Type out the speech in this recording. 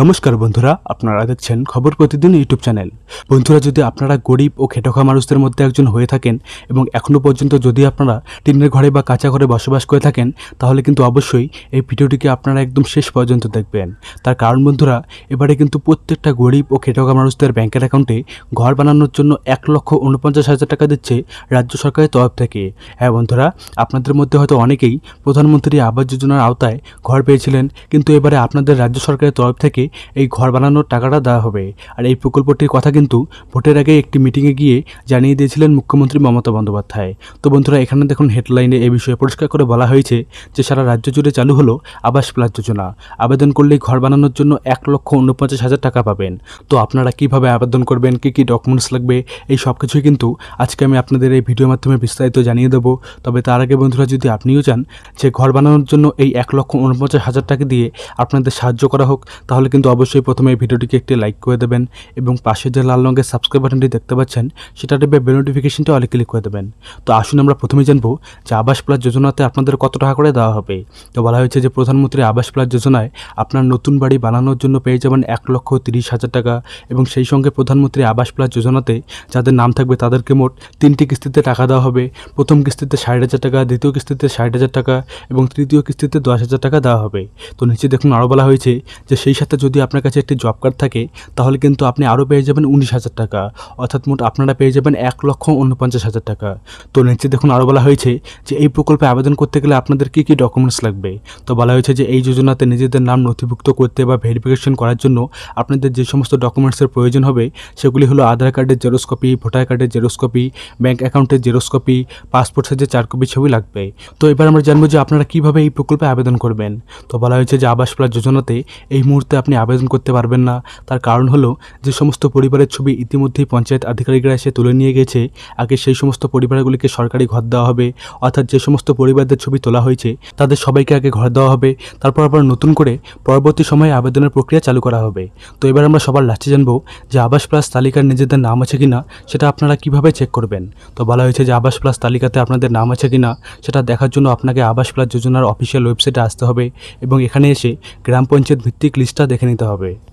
নমস্কার বন্ধুরা আপনারা দেখছেন খবর প্রতিদিন ইউটিউব চ্যানেল বন্ধুরা যদি আপনারা গরিব ও খেটোখা মানুষদের মধ্যে একজন হয়ে থাকেন এবং এখনও পর্যন্ত যদি আপনারা টিনের ঘরে বা কাঁচা ঘরে বসবাস করে থাকেন তাহলে কিন্তু অবশ্যই এই ভিডিওটিকে আপনারা একদম শেষ পর্যন্ত দেখবেন তার কারণ বন্ধুরা এবারে কিন্তু প্রত্যেকটা গরিব ও খেটোখা মানুষদের ব্যাংকের অ্যাকাউন্টে ঘর বানানোর জন্য এক লক্ষ উনপঞ্চাশ হাজার টাকা দিচ্ছে রাজ্য সরকারের তরফ থেকে হ্যাঁ বন্ধুরা আপনাদের মধ্যে হয়তো অনেকেই প্রধানমন্ত্রী আবাস যোজনার আওতায় ঘর পেয়েছিলেন কিন্তু এবারে আপনাদের রাজ্য সরকারের তরফ থেকে তাদেরকে এই ঘর বানানোর টাকাটা দেওয়া হবে আর এই প্রকল্পটির কথা কিন্তু ভোটের আগে একটি মিটিংয়ে গিয়ে জানিয়ে দিয়েছিলেন মুখ্যমন্ত্রী মমতা বন্দ্যোপাধ্যায় তো বন্ধুরা এখানে দেখুন হেডলাইনে এ বিষয়ে পরিষ্কার করে বলা হয়েছে যে সারা রাজ্য জুড়ে চালু হলো আবাস প্লাস যোজনা আবেদন করলে ঘর বানানোর জন্য এক লক্ষ উনপঞ্চাশ হাজার টাকা পাবেন তো আপনারা কিভাবে আবেদন করবেন কী কী ডকুমেন্টস লাগবে এই সব কিছুই কিন্তু আজকে আমি আপনাদের এই ভিডিওর মাধ্যমে বিস্তারিত জানিয়ে দেবো তবে তার আগে বন্ধুরা যদি আপনিও চান যে ঘর বানানোর জন্য এই এক লক্ষ উনপঞ্চাশ হাজার টাকা দিয়ে আপনাদের সাহায্য করা হোক তাহলে তাহলে কিন্তু অবশ্যই প্রথমে এই ভিডিওটিকে একটি লাইক করে দেবেন এবং পাশে যে লাল রঙের সাবস্ক্রাইব বাটনটি দেখতে পাচ্ছেন সেটা টিপে বেল নোটিফিকেশনটি অলে ক্লিক করে দেবেন তো আসুন আমরা প্রথমে জানবো যে আবাস প্লাস যোজনাতে আপনাদের কত টাকা করে দেওয়া হবে তো বলা হয়েছে যে প্রধানমন্ত্রী আবাস প্লাস যোজনায় আপনার নতুন বাড়ি বানানোর জন্য পেয়ে যাবেন এক লক্ষ তিরিশ হাজার টাকা এবং সেই সঙ্গে প্রধানমন্ত্রী আবাস প্লাস যোজনাতে যাদের নাম থাকবে তাদেরকে মোট তিনটি কিস্তিতে টাকা দেওয়া হবে প্রথম কিস্তিতে ষাট হাজার টাকা দ্বিতীয় কিস্তিতে ষাট হাজার টাকা এবং তৃতীয় কিস্তিতে দশ হাজার টাকা দেওয়া হবে তো নিচে দেখুন আরও বলা হয়েছে যে সেই সাথে যদি আপনার কাছে একটি জব কার্ড থাকে তাহলে কিন্তু আপনি আরও পেয়ে যাবেন উনিশ হাজার টাকা অর্থাৎ মোট আপনারা পেয়ে যাবেন এক লক্ষ উনপঞ্চাশ হাজার টাকা তো নিচে দেখুন আরও বলা হয়েছে যে এই প্রকল্পে আবেদন করতে গেলে আপনাদের কী কী ডকুমেন্টস লাগবে তো বলা হয়েছে যে এই যোজনাতে নিজেদের নাম নথিভুক্ত করতে বা ভেরিফিকেশন করার জন্য আপনাদের যে সমস্ত ডকুমেন্টসের প্রয়োজন হবে সেগুলি হলো আধার কার্ডের জেরক্স কপি ভোটার কার্ডের জেরক্স কপি ব্যাঙ্ক অ্যাকাউন্টের জেরক্স কপি পাসপোর্ট সাইজের চার কপি ছবি লাগবে তো এবার আমরা জানবো যে আপনারা কীভাবে এই প্রকল্পে আবেদন করবেন তো বলা হয়েছে যে আবাস প্লাস যোজনাতে এই মুহূর্তে আপনি আবেদন করতে পারবেন না তার কারণ হলো যে সমস্ত পরিবারের ছবি ইতিমধ্যেই পঞ্চায়েত আধিকারিকরা এসে তুলে নিয়ে গেছে আগে সেই সমস্ত পরিবারগুলিকে সরকারি ঘর দেওয়া হবে অর্থাৎ যে সমস্ত পরিবারদের ছবি তোলা হয়েছে তাদের সবাইকে আগে ঘর দেওয়া হবে তারপর আবার নতুন করে পরবর্তী সময়ে আবেদনের প্রক্রিয়া চালু করা হবে তো এবার আমরা সবার লাস্টে জানবো যে আবাস প্লাস তালিকার নিজেদের নাম আছে কিনা সেটা আপনারা কিভাবে চেক করবেন তো বলা হয়েছে যে আবাস প্লাস তালিকাতে আপনাদের নাম আছে কিনা সেটা দেখার জন্য আপনাকে আবাস প্লাস যোজনার অফিসিয়াল ওয়েবসাইটে আসতে হবে এবং এখানে এসে গ্রাম পঞ্চায়েত ভিত্তিক লিস্টটা দেখে নিতে হবে